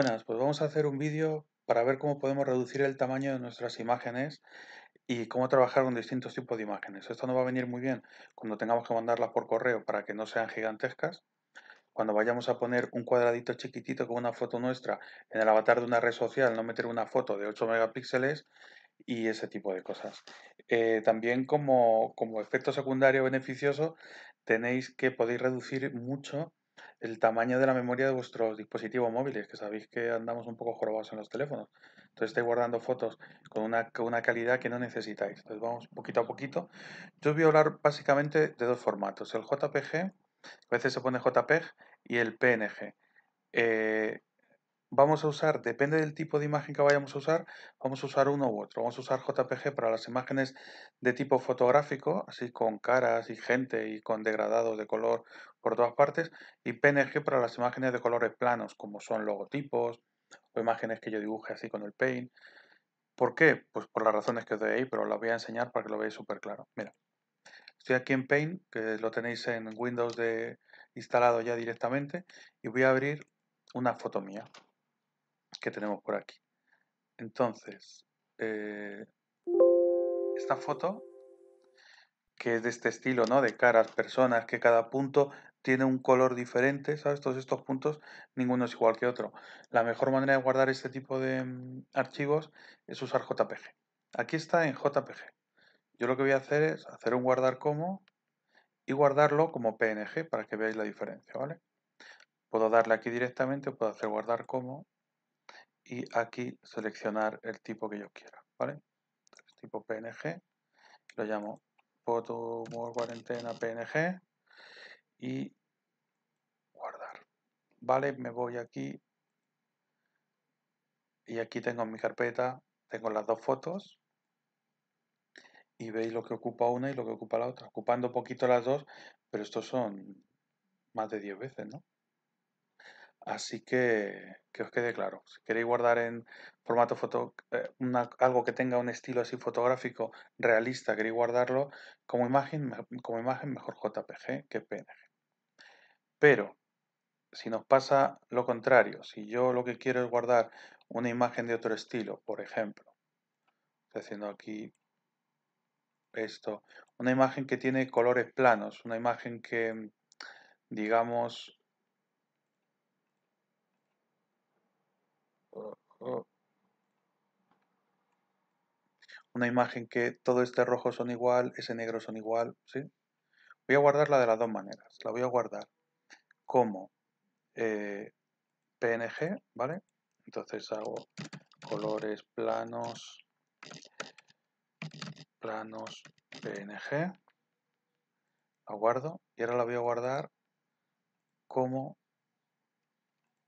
Buenas, pues vamos a hacer un vídeo para ver cómo podemos reducir el tamaño de nuestras imágenes y cómo trabajar con distintos tipos de imágenes. Esto no va a venir muy bien cuando tengamos que mandarlas por correo para que no sean gigantescas, cuando vayamos a poner un cuadradito chiquitito con una foto nuestra en el avatar de una red social, no meter una foto de 8 megapíxeles y ese tipo de cosas. Eh, también como, como efecto secundario beneficioso tenéis que podéis reducir mucho el tamaño de la memoria de vuestros dispositivos móviles, que sabéis que andamos un poco jorobados en los teléfonos. Entonces estáis guardando fotos con una, calidad que no necesitáis. Entonces vamos poquito a poquito. Yo os voy a hablar básicamente de dos formatos, el JPG, a veces se pone JPEG, y el PNG. Eh, vamos a usar, depende del tipo de imagen que vayamos a usar, vamos a usar uno u otro. Vamos a usar JPG para las imágenes de tipo fotográfico, así con caras y gente y con degradados de color por todas partes y PNG para las imágenes de colores planos, como son logotipos o imágenes que yo dibuje así con el paint. ¿Por qué? Pues por las razones que os doy ahí, pero las voy a enseñar para que lo veáis súper claro. Mira, estoy aquí en Paint, que lo tenéis en Windows de, instalado ya directamente, y voy a abrir una foto mía que tenemos por aquí. Entonces, eh, esta foto que es de este estilo, ¿no? De caras, personas, que cada punto tiene un color diferente, ¿sabes? Todos estos puntos, ninguno es igual que otro. La mejor manera de guardar este tipo de mm, archivos es usar JPG. Aquí está en JPG. Yo lo que voy a hacer es hacer un guardar como y guardarlo como PNG para que veáis la diferencia, ¿vale? Puedo darle aquí directamente, puedo hacer guardar como y aquí seleccionar el tipo que yo quiera, ¿vale? tipo PNG, lo llamo foto Cuarentena PNG y Vale, me voy aquí y aquí tengo mi carpeta, tengo las dos fotos y veis lo que ocupa una y lo que ocupa la otra, ocupando poquito las dos, pero estos son más de 10 veces, ¿no? Así que que os quede claro, si queréis guardar en formato foto eh, algo que tenga un estilo así fotográfico realista, queréis guardarlo como imagen, como imagen mejor JPG que PNG. Pero si nos pasa lo contrario, si yo lo que quiero es guardar una imagen de otro estilo, por ejemplo, estoy haciendo aquí esto, una imagen que tiene colores planos, una imagen que, mm, digamos, una imagen que todo este rojo son igual, ese negro son igual, ¿sí? Voy a guardarla de las dos maneras, la voy a guardar como eh, PNG, ¿vale? Entonces hago colores planos, planos PNG, la guardo y ahora la voy a guardar como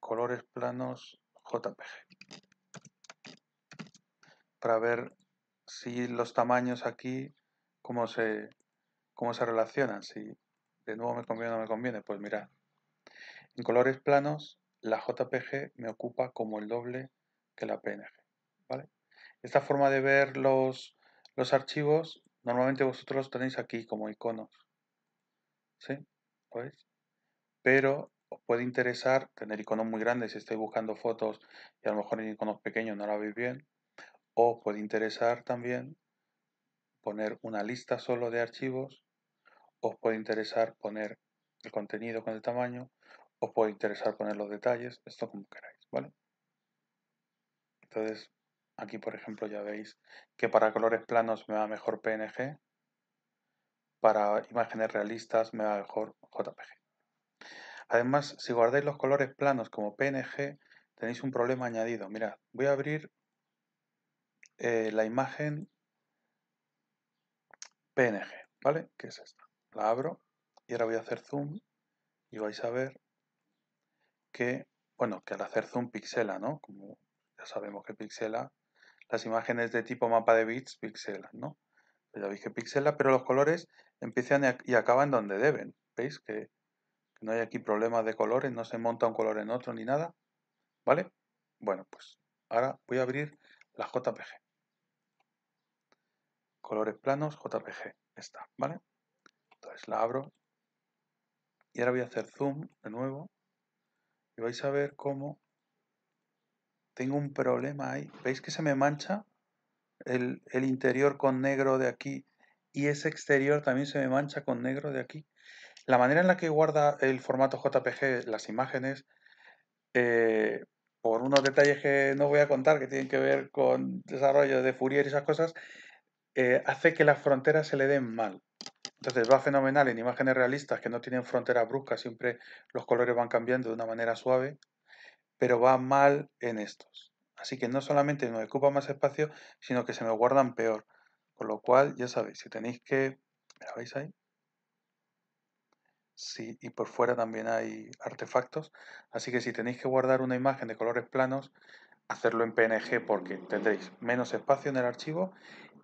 colores planos JPG para ver si los tamaños aquí cómo se, cómo se relacionan, si de nuevo me conviene o no me conviene, pues mirad. En colores planos, la JPG me ocupa como el doble que la PNG. ¿vale? Esta forma de ver los, archivos, normalmente vosotros los tenéis aquí como iconos. ¿Sí? Pero os puede interesar tener iconos muy grandes si estáis buscando fotos y a lo mejor en iconos pequeños no la veis bien. O os puede interesar también poner una lista solo de archivos. Os puede interesar poner el contenido con el tamaño os puede interesar poner los detalles, esto como queráis, ¿vale? Entonces, aquí por ejemplo ya veis que para colores planos me va mejor PNG, para imágenes realistas me va mejor JPG. Además, si guardáis los colores planos como PNG, tenéis un problema añadido. Mirad, voy a abrir eh, la imagen PNG, ¿vale? Que es esta. La abro y ahora voy a hacer zoom y vais a ver que, bueno, que al hacer zoom pixela, ¿no? Como ya sabemos que pixela, las imágenes de tipo mapa de bits pixelan, ¿no? Ya veis que pixela, pero los colores empiezan y acaban donde deben. ¿Veis? Que, no hay aquí problemas de colores, no se monta un color en otro ni nada. ¿Vale? Bueno, pues ahora voy a abrir la JPG. Colores planos, JPG. está ¿vale? Entonces la abro. Y ahora voy a hacer zoom de nuevo. Y vais a ver cómo tengo un problema ahí. ¿Veis que se me mancha el, interior con negro de aquí? Y ese exterior también se me mancha con negro de aquí. La manera en la que guarda el formato JPG las imágenes, eh, por unos detalles que no voy a contar, que tienen que ver con desarrollo de Fourier y esas cosas, eh, hace que las fronteras se le den mal. Entonces va fenomenal en imágenes realistas que no tienen fronteras bruscas, siempre los colores van cambiando de una manera suave, pero va mal en estos. Así que no solamente me ocupa más espacio, sino que se me guardan peor. Con lo cual, ya sabéis, si tenéis que... la veis ahí? Sí, y por fuera también hay artefactos. Así que si tenéis que guardar una imagen de colores planos, hacerlo en PNG porque tendréis menos espacio en el archivo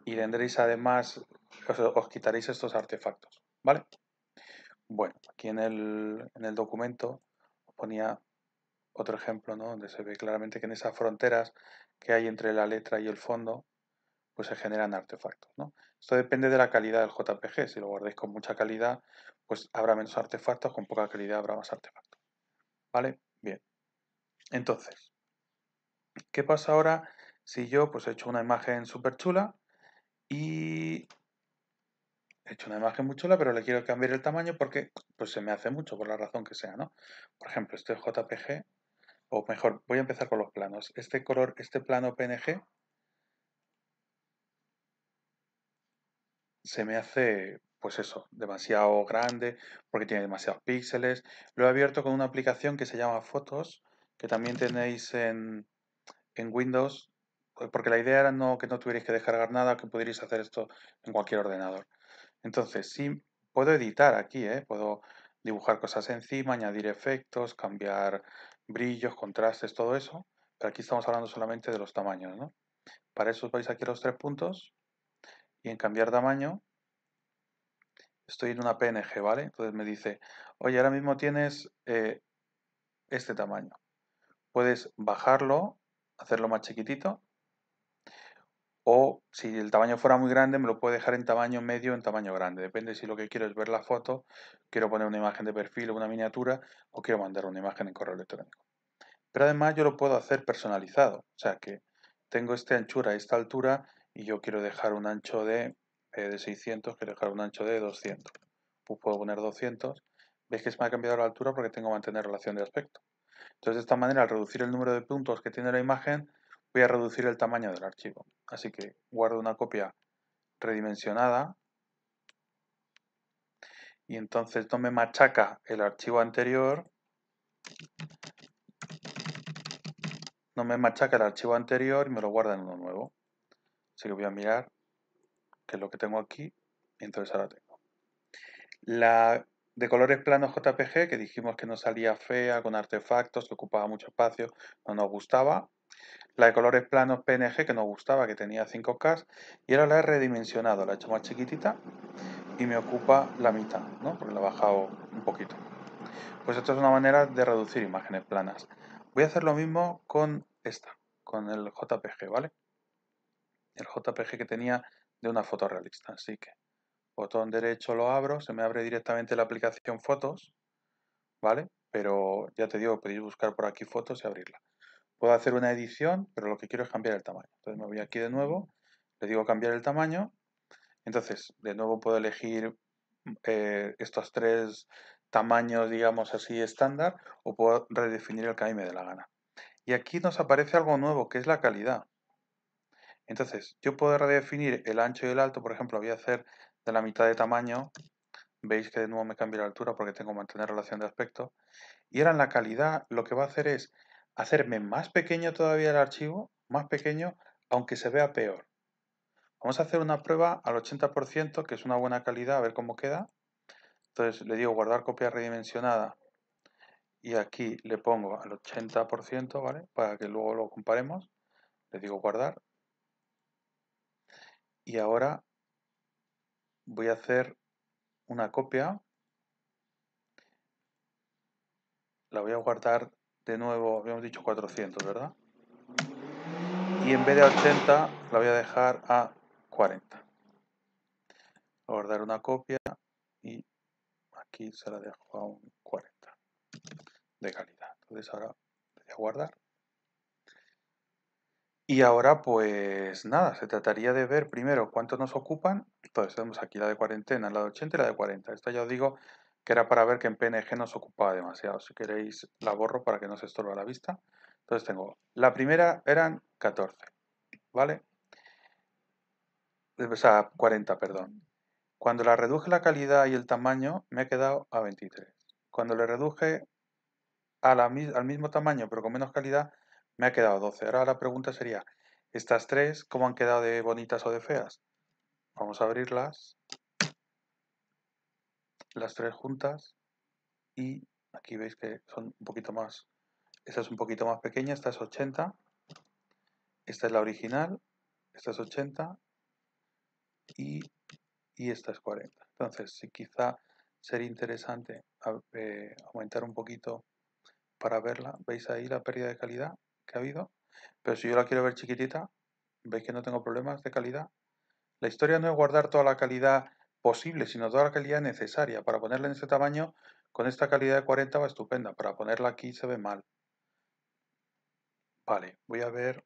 y tendréis además os, quitaréis estos artefactos, ¿vale? Bueno, aquí en el, en el documento os ponía otro ejemplo, ¿no? Donde se ve claramente que en esas fronteras que hay entre la letra y el fondo, pues se generan artefactos, ¿no? Esto depende de la calidad del JPG. Si lo guardáis con mucha calidad, pues habrá menos artefactos, con poca calidad habrá más artefactos. ¿Vale? Bien. Entonces, ¿qué pasa ahora si yo pues he hecho una imagen súper chula y he hecho una imagen muy chula, pero le quiero cambiar el tamaño porque pues, se me hace mucho, por la razón que sea, ¿no? Por ejemplo, este JPG, o mejor, voy a empezar con los planos. Este color, este plano PNG, se me hace, pues eso, demasiado grande, porque tiene demasiados píxeles. Lo he abierto con una aplicación que se llama Fotos, que también tenéis en, Windows, eh, porque la idea era no, que no tuvierais que descargar nada, que pudierais hacer esto en cualquier ordenador. Entonces, sí, puedo editar aquí, ¿eh? puedo dibujar cosas encima, añadir efectos, cambiar brillos, contrastes, todo eso. Pero aquí estamos hablando solamente de los tamaños, ¿no? Para eso vais aquí a los tres puntos y en cambiar tamaño estoy en una PNG, ¿vale? Entonces me dice, oye, ahora mismo tienes eh, este tamaño. Puedes bajarlo, hacerlo más chiquitito o si el tamaño fuera muy grande me lo puedo dejar en tamaño medio o en tamaño grande. Depende si lo que quiero es ver la foto, quiero poner una imagen de perfil o una miniatura o quiero mandar una imagen en correo electrónico. Pero además yo lo puedo hacer personalizado, o sea que tengo esta anchura, esta altura y yo quiero dejar un ancho de, eh, de 600, quiero dejar un ancho de 200. Pues puedo poner 200. Veis que se me ha cambiado la altura porque tengo que mantener relación de aspecto. Entonces de esta manera al reducir el número de puntos que tiene la imagen voy a reducir el tamaño del archivo. Así que guardo una copia redimensionada y entonces no me machaca el archivo anterior, no me machaca el archivo anterior y me lo guarda en uno nuevo. Así que voy a mirar qué es lo que tengo aquí y entonces ahora tengo. La de colores planos JPG, que dijimos que no salía fea, con artefactos, que ocupaba mucho espacio, no nos gustaba, la de colores planos PNG que nos gustaba, que tenía 5K, y ahora la he redimensionado, la he hecho más chiquitita y me ocupa la mitad, ¿no? porque la he bajado un poquito. Pues esto es una manera de reducir imágenes planas. Voy a hacer lo mismo con esta, con el JPG, ¿vale? El JPG que tenía de una foto realista, así que botón derecho lo abro, se me abre directamente la aplicación Fotos, ¿vale? Pero ya te digo, podéis buscar por aquí fotos y abrirla. Puedo hacer una edición, pero lo que quiero es cambiar el tamaño. Entonces me voy aquí de nuevo, le digo cambiar el tamaño. Entonces, de nuevo puedo elegir mm, eh, estos tres tamaños, digamos así, estándar, o puedo redefinir el que a me dé la gana. Y aquí nos aparece algo nuevo, que es la calidad. Entonces, yo puedo redefinir el ancho y el alto, por ejemplo, voy a hacer de la mitad de tamaño. Veis que de nuevo me cambia la altura porque tengo que mantener relación de aspecto. Y ahora en la calidad lo que va a hacer es hacerme más pequeño todavía el archivo, más pequeño, aunque se vea peor. Vamos a hacer una prueba al 80%, que es una buena calidad, a ver cómo queda. Entonces le digo guardar copia redimensionada y aquí le pongo al 80%, ¿vale? Para que luego lo comparemos. Le digo guardar. Y ahora voy a hacer una copia. La voy a guardar de este nuevo, habíamos dicho 400, ¿verdad? Y en vez de 80 la voy a dejar a 40. Guardar una copia y aquí se la dejo a un 40 de calidad. Entonces ahora voy a guardar. Y ahora pues nada, se trataría de ver primero cuánto nos ocupan. Entonces tenemos aquí la de cuarentena, la de 80 y la de 40. Esta ya os digo, que era para ver que en PNG no se ocupaba demasiado. Si queréis, la borro para que no se estorbe la vista. Entonces tengo, la primera eran 14, ¿vale? O sea, 40, perdón. Cuando la reduje la calidad y el tamaño, me ha quedado a 23. Cuando le reduje al mismo tamaño, pero con menos calidad, me ha quedado 12. Ahora la pregunta sería, ¿estas tres cómo han quedado de bonitas o de feas? Vamos a abrirlas las tres juntas y aquí veis que son un poquito más, esta es un poquito más pequeña, esta es 80, esta es la original, esta es 80 y, y esta es 40. Entonces, si quizá sería interesante eh, aumentar un poquito para verla, veis ahí la pérdida de calidad que ha habido, pero si yo la quiero ver chiquitita, veis que no tengo problemas de calidad. La historia no es guardar toda la calidad posible, sino toda la calidad necesaria. Para ponerla en ese tamaño, con esta calidad de 40 va estupenda. Para ponerla aquí se ve mal. Vale, voy a ver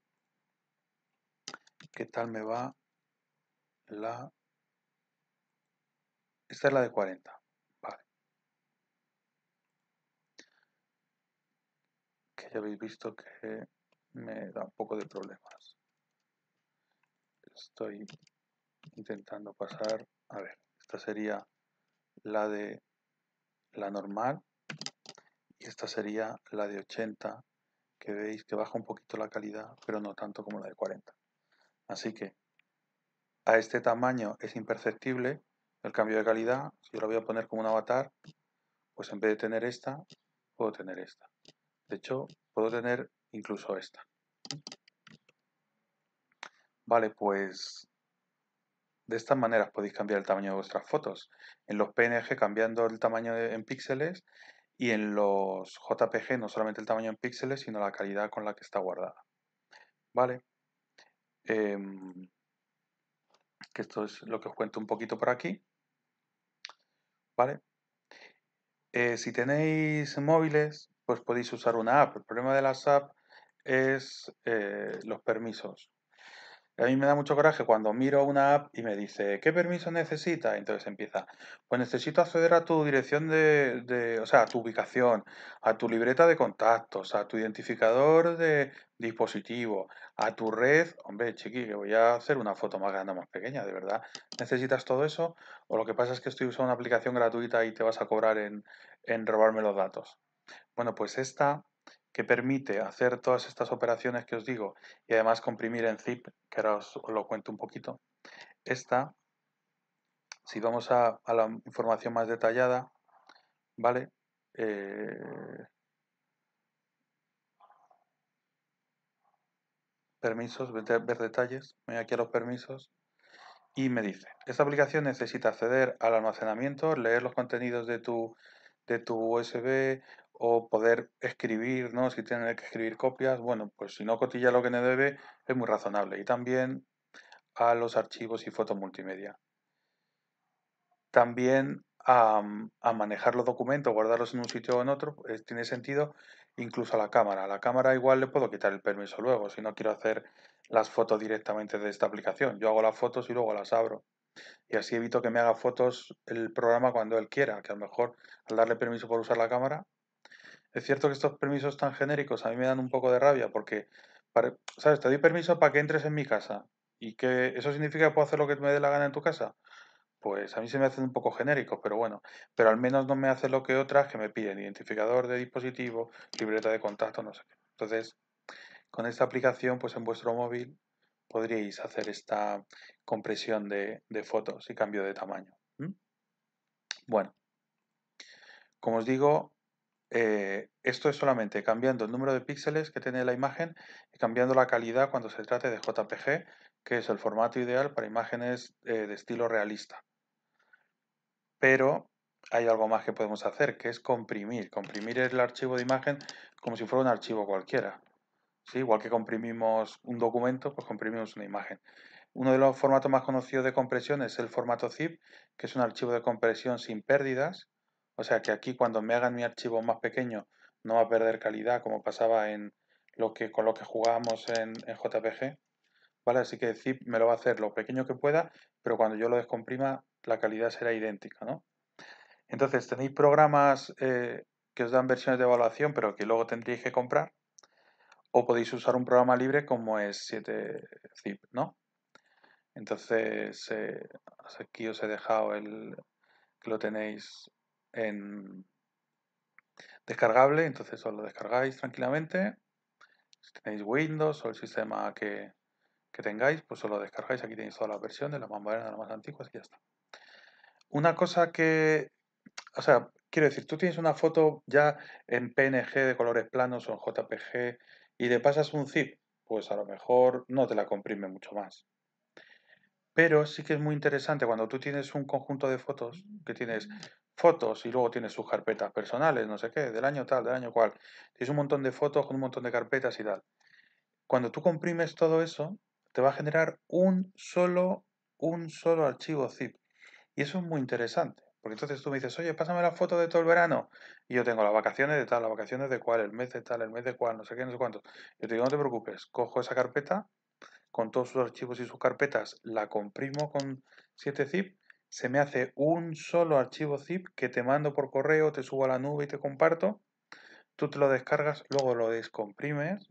qué tal me va la... Esta es la de 40. Vale. Que ya habéis visto que me da un poco de problemas. Estoy intentando pasar. A ver, esta sería la de la normal y esta sería la de 80 que veis que baja un poquito la calidad pero no tanto como la de 40 así que a este tamaño es imperceptible el cambio de calidad si yo la voy a poner como un avatar pues en vez de tener esta puedo tener esta de hecho puedo tener incluso esta vale pues de estas maneras podéis cambiar el tamaño de vuestras fotos. En los PNG cambiando el tamaño en píxeles y en los JPG no solamente el tamaño en píxeles, sino la calidad con la que está guardada. Vale. Em, que esto es lo que os cuento un poquito por aquí. Vale. Eh, si tenéis móviles, pues podéis usar una app. El problema de las apps es eh, los permisos. A mí me da mucho coraje cuando miro una app y me dice, ¿qué permiso necesita? Entonces empieza, pues necesito acceder a tu dirección de, o sea, a tu ubicación, a tu libreta de contactos, a tu identificador de dispositivo, a tu red. Hombre, chiqui, que voy a hacer una foto más grande o más pequeña, de verdad. ¿Necesitas todo eso? O lo que pasa es que estoy usando una aplicación gratuita y te vas a cobrar en, en robarme los datos. Bueno, pues esta que permite hacer todas estas operaciones que os digo y además comprimir en zip, que ahora os, lo cuento un poquito. Esta, si vamos a, la información más detallada, ¿vale? Eh, permisos, ver, detalles, voy aquí a los permisos y me dice, esta aplicación necesita acceder al almacenamiento, leer los contenidos de tu, de tu USB, o poder escribir, ¿no? Si tiene que escribir copias, bueno, pues si no cotilla lo que me debe, es muy razonable. Y también a los archivos y fotos multimedia. También a, mm, manejar los documentos, guardarlos en un sitio o en otro, pues, tiene sentido incluso a la cámara. A la cámara igual le puedo quitar el permiso luego, si no quiero hacer las fotos directamente de esta aplicación. Yo hago las fotos y luego las abro. Y así evito que me haga fotos el programa cuando él quiera, que a lo mejor al darle permiso por usar la cámara, es cierto que estos permisos tan genéricos a mí me dan un poco de rabia porque, ¿sabes? Te doy permiso para que entres en mi casa y que eso significa que puedo hacer lo que me dé la gana en tu casa. Pues a mí se me hacen un poco genéricos, pero bueno, pero al menos no me hace lo que otras que me piden, identificador de dispositivo, libreta de contacto, no sé qué. Entonces, con esta aplicación, pues en vuestro móvil podríais hacer esta compresión de, fotos y cambio de tamaño. Bueno, como os digo, eh, esto es solamente cambiando el número de píxeles que tiene la imagen y cambiando la calidad cuando se trate de JPG, que es el formato ideal para imágenes eh, de estilo realista. Pero hay algo más que podemos hacer, que es comprimir. Comprimir el archivo de imagen como si fuera un archivo cualquiera. Igual que comprimimos un documento, pues comprimimos una imagen. Uno de los formatos más conocidos de compresión es el formato zip, que es un archivo de compresión sin pérdidas, o sea que aquí cuando me hagan mi archivo más pequeño no va a perder calidad como pasaba en lo que, con lo que jugábamos en, JPG. ¿Vale? Así que zip me lo va a hacer lo pequeño que pueda, pero cuando yo lo descomprima la calidad será idéntica, ¿no? Entonces tenéis programas eh, que os dan versiones de evaluación, pero que luego tendréis que comprar, o podéis usar un programa libre como es 7zip, ¿no? Entonces eh, aquí os he dejado el que lo tenéis descargable, entonces os lo descargáis tranquilamente. Si tenéis Windows o el sistema que, tengáis, pues os lo descargáis. Aquí tenéis todas las versiones, las más las más antiguas y ya está. Una cosa que, o sea, quiero decir, tú tienes una foto ya en PNG de colores planos o en JPG y le pasas un zip, pues a lo mejor no te la comprime mucho más. Pero sí que es muy interesante cuando tú tienes un conjunto de fotos que tienes fotos y luego tienes sus carpetas personales, no sé qué, del año tal, del año cual. Tienes un montón de fotos con un montón de carpetas y tal. Cuando tú comprimes todo eso, te va a generar un solo, un solo archivo zip. Y eso es muy interesante. Porque entonces tú me dices, oye, pásame la foto de todo el verano. Y yo tengo las vacaciones de tal, las vacaciones de cual, el mes de tal, el mes de cual no sé qué, no sé cuánto. Yo te digo, no te preocupes, cojo esa carpeta con todos sus archivos y sus carpetas, la comprimo con 7 zip se me hace un solo archivo zip que te mando por correo, te subo a la nube y te comparto. Tú te lo descargas, luego lo descomprimes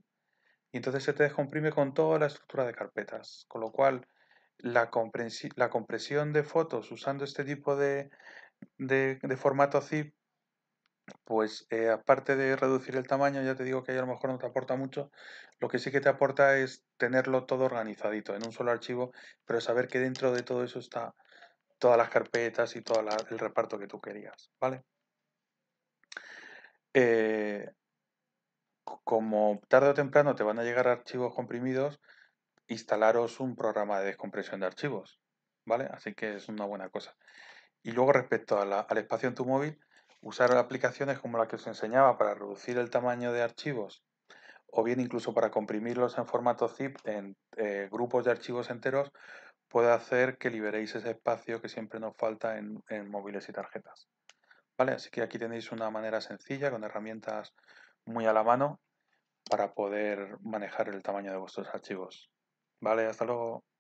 y entonces se te descomprime con toda la estructura de carpetas. Con lo cual, la, compresión de fotos usando este tipo de, formato zip, pues eh, aparte de reducir el tamaño, ya te digo que a lo mejor no te aporta mucho, lo que sí que te aporta es tenerlo todo organizadito en un solo archivo, pero saber que dentro de todo eso está todas las carpetas y todo el reparto que tú querías, ¿vale? Eh, como tarde o temprano te van a llegar archivos comprimidos, instalaros un programa de descompresión de archivos, ¿vale? Así que es una buena cosa. Y luego respecto al espacio en tu móvil, usar aplicaciones como la que os enseñaba para reducir el tamaño de archivos o bien incluso para comprimirlos en formato zip en eh, grupos de archivos enteros puede hacer que liberéis ese espacio que siempre nos falta en, móviles y tarjetas. ¿Vale? Así que aquí tenéis una manera sencilla, con herramientas muy a la mano, para poder manejar el tamaño de vuestros archivos. Vale, hasta luego.